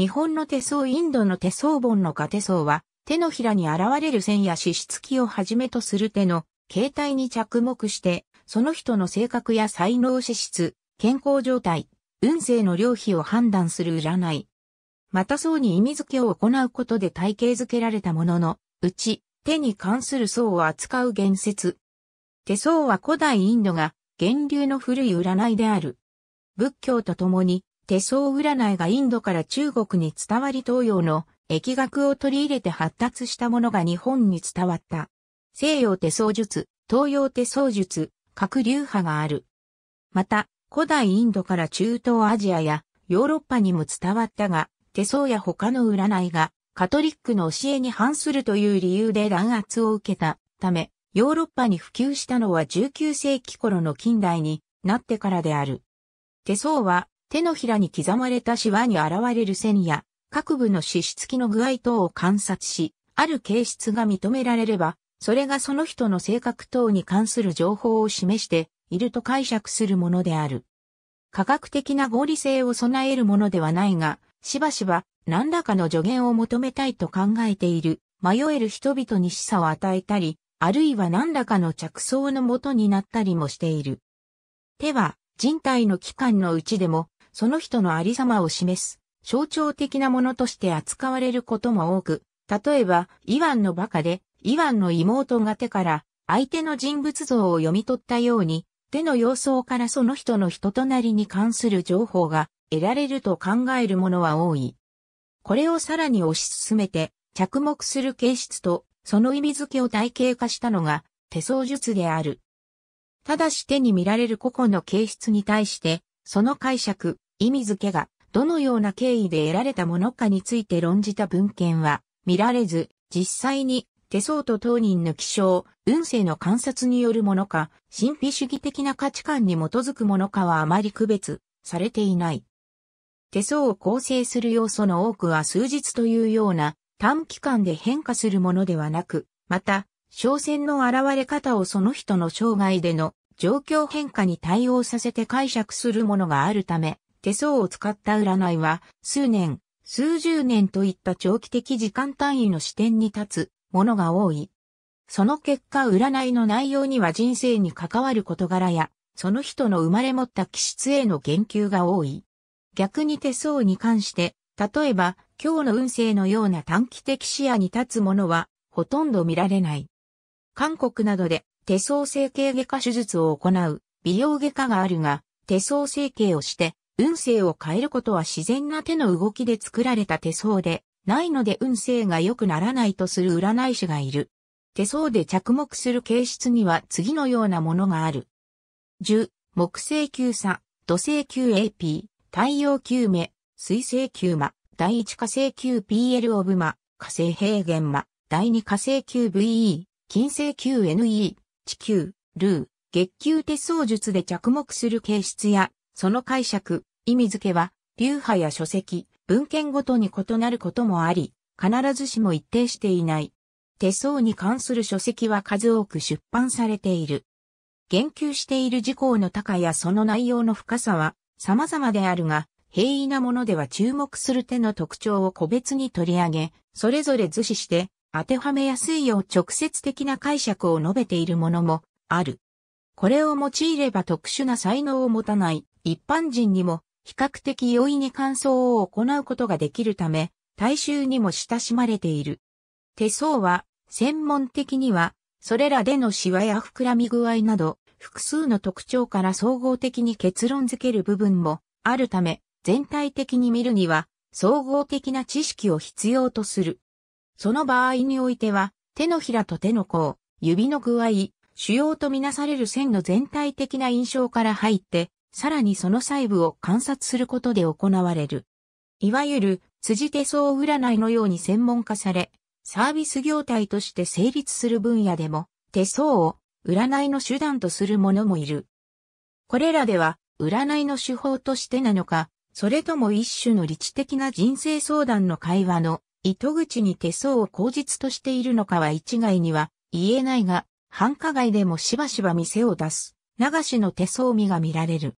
日本の手相インドの手相本の家手相は、手のひらに現れる線や脂質器をはじめとする手の形態に着目して、その人の性格や才能資質、健康状態、運勢の良費を判断する占い。また層に意味付けを行うことで体系付けられたものの、うち、手に関する層を扱う言説。手相は古代インドが源流の古い占いである。仏教とともに手相占いがインドから中国に伝わり東洋の疫学を取り入れて発達したものが日本に伝わった。西洋手相術、東洋手相術、各流派がある。また、古代インドから中東アジアやヨーロッパにも伝わったが、手相や他の占いがカトリックの教えに反するという理由で弾圧を受けたため、ヨーロッパに普及したのは19世紀頃の近代になってからである。手相は手のひらに刻まれたシワに現れる線や、各部の脂質器の具合等を観察し、ある形質が認められれば、それがその人の性格等に関する情報を示していると解釈するものである。科学的な合理性を備えるものではないが、しばしば何らかの助言を求めたいと考えている、迷える人々に示唆を与えたり、あるいは何らかの着想のもとになったりもしている。手は人体の器官のうちでもその人のありさまを示す、象徴的なものとして扱われることも多く、例えば、イワンの馬鹿で、イワンの妹が手から相手の人物像を読み取ったように、手の様相からその人の人となりに関する情報が得られると考えるものは多い。これをさらに推し進めて、着目する形質と、その意味付けを体系化したのが、手相術である。ただし手に見られる個々の形質に対して、その解釈、意味付けが、どのような経緯で得られたものかについて論じた文献は、見られず、実際に、手相と当人の気象、運勢の観察によるものか、神秘主義的な価値観に基づくものかはあまり区別されていない。手相を構成する要素の多くは数日というような短期間で変化するものではなく、また、商船の現れ方をその人の生涯での状況変化に対応させて解釈するものがあるため、手相を使った占いは、数年、数十年といった長期的時間単位の視点に立つものが多い。その結果占いの内容には人生に関わる事柄や、その人の生まれ持った気質への言及が多い。逆に手相に関して、例えば、今日の運勢のような短期的視野に立つものは、ほとんど見られない。韓国などで手相整形外科手術を行う美容外科があるが、手相整形をして、運勢を変えることは自然な手の動きで作られた手相で、ないので運勢が良くならないとする占い師がいる。手相で着目する形質には次のようなものがある。10、木星球差、土星球 AP、太陽球目、水星球魔、第1火星球 PL オブ魔、火星平原魔、第2火星球 VE、金星球 NE、9、ルー、月給手相術で着目する形質や、その解釈、意味付けは、流派や書籍、文献ごとに異なることもあり、必ずしも一定していない。手相に関する書籍は数多く出版されている。言及している事項の高やその内容の深さは様々であるが、平易なものでは注目する手の特徴を個別に取り上げ、それぞれ図示して当てはめやすいよう直接的な解釈を述べているものもある。これを用いれば特殊な才能を持たない一般人にも比較的容易に感想を行うことができるため、大衆にも親しまれている。手相は、専門的には、それらでのシワや膨らみ具合など、複数の特徴から総合的に結論づける部分もあるため、全体的に見るには、総合的な知識を必要とする。その場合においては、手のひらと手の甲、指の具合、主要とみなされる線の全体的な印象から入って、さらにその細部を観察することで行われる。いわゆる、辻手相占いのように専門化され、サービス業態として成立する分野でも、手相を占いの手段とする者もいる。これらでは、占いの手法としてなのか、それとも一種の理知的な人生相談の会話の糸口に手相を口実としているのかは一概には言えないが、繁華街でもしばしば店を出す、流しの手相見が見られる。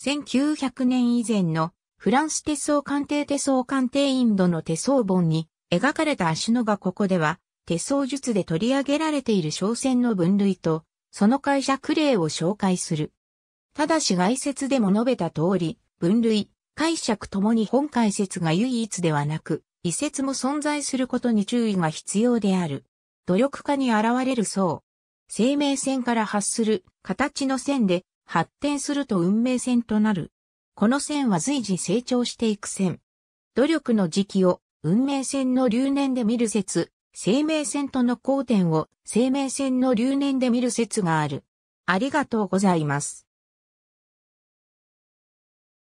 1900年以前のフランス手相鑑定手相鑑定インドの手相本に描かれた足のがここでは手相術で取り上げられている商船の分類とその会社クレーを紹介する。ただし概説でも述べた通り、分類、解釈ともに本解説が唯一ではなく、移設も存在することに注意が必要である。努力家に現れる層。生命線から発する形の線で発展すると運命線となる。この線は随時成長していく線。努力の時期を運命線の留年で見る説、生命線との交点を生命線の留年で見る説がある。ありがとうございます。